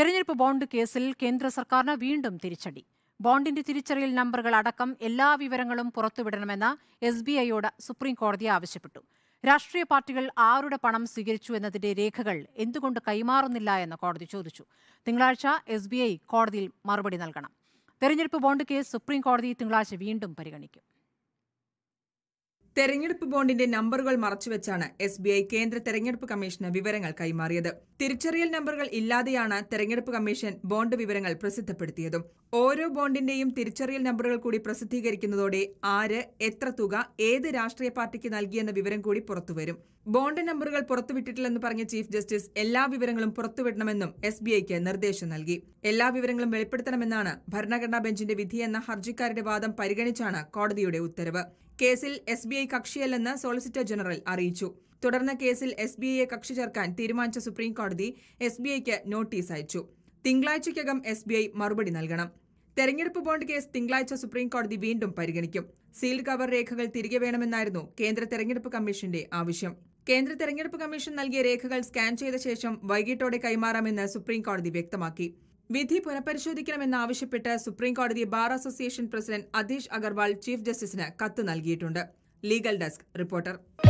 തെരഞ്ഞെടുപ്പ് ബോണ്ട് കേസിൽ കേന്ദ്ര സർക്കാരിന് വീണ്ടും തിരിച്ചടി ബോണ്ടിന്റെ തിരിച്ചറിയൽ നമ്പറുകൾ അടക്കം എല്ലാ വിവരങ്ങളും പുറത്തുവിടണമെന്ന എസ് ബി ഐയോട് സുപ്രീംകോടതി ആവശ്യപ്പെട്ടു രാഷ്ട്രീയ പാർട്ടികൾ ആരുടെ പണം സ്വീകരിച്ചു എന്നതിന്റെ രേഖകൾ എന്തുകൊണ്ട് കൈമാറുന്നില്ല എന്ന് കോടതി ചോദിച്ചു തിങ്കളാഴ്ച എസ് കോടതിയിൽ മറുപടി നൽകണം തെരഞ്ഞെടുപ്പ് ബോണ്ട് കേസ് സുപ്രീംകോടതി തിങ്കളാഴ്ച വീണ്ടും പരിഗണിക്കും തെരഞ്ഞെടുപ്പ് ബോണ്ടിന്റെ നമ്പറുകൾ മറച്ചുവെച്ചാണ് എസ് ബി ഐ കേന്ദ്ര തെരഞ്ഞെടുപ്പ് കമ്മീഷന് വിവരങ്ങൾ കൈമാറിയത് തിരിച്ചറിയൽ നമ്പറുകൾ ഇല്ലാതെയാണ് തെരഞ്ഞെടുപ്പ് കമ്മീഷൻ ബോണ്ട് വിവരങ്ങൾ പ്രസിദ്ധപ്പെടുത്തിയതും ഓരോ ബോണ്ടിന്റെയും തിരിച്ചറിയൽ നമ്പറുകൾ കൂടി പ്രസിദ്ധീകരിക്കുന്നതോടെ ആര് എത്ര തുക ഏത് രാഷ്ട്രീയ പാർട്ടിക്ക് നൽകിയെന്ന വിവരം കൂടി പുറത്തുവരും ബോണ്ട് നമ്പറുകൾ പുറത്തുവിട്ടിട്ടില്ലെന്ന് പറഞ്ഞ ചീഫ് ജസ്റ്റിസ് എല്ലാ വിവരങ്ങളും പുറത്തുവിടണമെന്നും എസ് ബി ഐക്ക് നിർദ്ദേശം നൽകി എല്ലാ വിവരങ്ങളും വെളിപ്പെടുത്തണമെന്നാണ് ഭരണഘടനാ ബെഞ്ചിന്റെ വിധിയെന്ന ഹർജിക്കാരുടെ വാദം പരിഗണിച്ചാണ് കോടതിയുടെ ഉത്തരവ് കേസിൽ എസ് ബി ഐ കക്ഷിയല്ലെന്ന് സോളിസിറ്റർ ജനറൽ അറിയിച്ചു തുടർന്ന് കേസിൽ എസ് ബി ഐയെ കക്ഷി ചേർക്കാൻ തീരുമാനിച്ച സുപ്രീം കോടതി എസ് ബി ഐക്ക് നോട്ടീസ് അയച്ചു തിങ്കളാഴ്ചയ്ക്കകം എസ് ബി ഐ മറുപടി നൽകണം തെരഞ്ഞെടുപ്പ് ബോണ്ട് കേസ് തിങ്കളാഴ്ച സുപ്രീം കോടതി വീണ്ടും പരിഗണിക്കും സീൽഡ് കവർ രേഖകൾ തിരികെ വേണമെന്നായിരുന്നു കേന്ദ്ര തെരഞ്ഞെടുപ്പ് കമ്മീഷന്റെ ആവശ്യം കേന്ദ്ര തെരഞ്ഞെടുപ്പ് കമ്മീഷൻ നൽകിയ രേഖകൾ സ്കാൻ ചെയ്ത ശേഷം വൈകിട്ടോടെ കൈമാറാമെന്ന് സുപ്രീം കോടതി വ്യക്തമാക്കി വിധി പുനഃപരിശോധിക്കണമെന്നാവശ്യപ്പെട്ട് സുപ്രീംകോടതി bar association president Atheesh Agarwal chief ജസ്റ്റിസിന് കത്ത് നൽകിയിട്ടുണ്ട് ലീഗൽ ഡെസ്ക് റിപ്പോർട്ടർ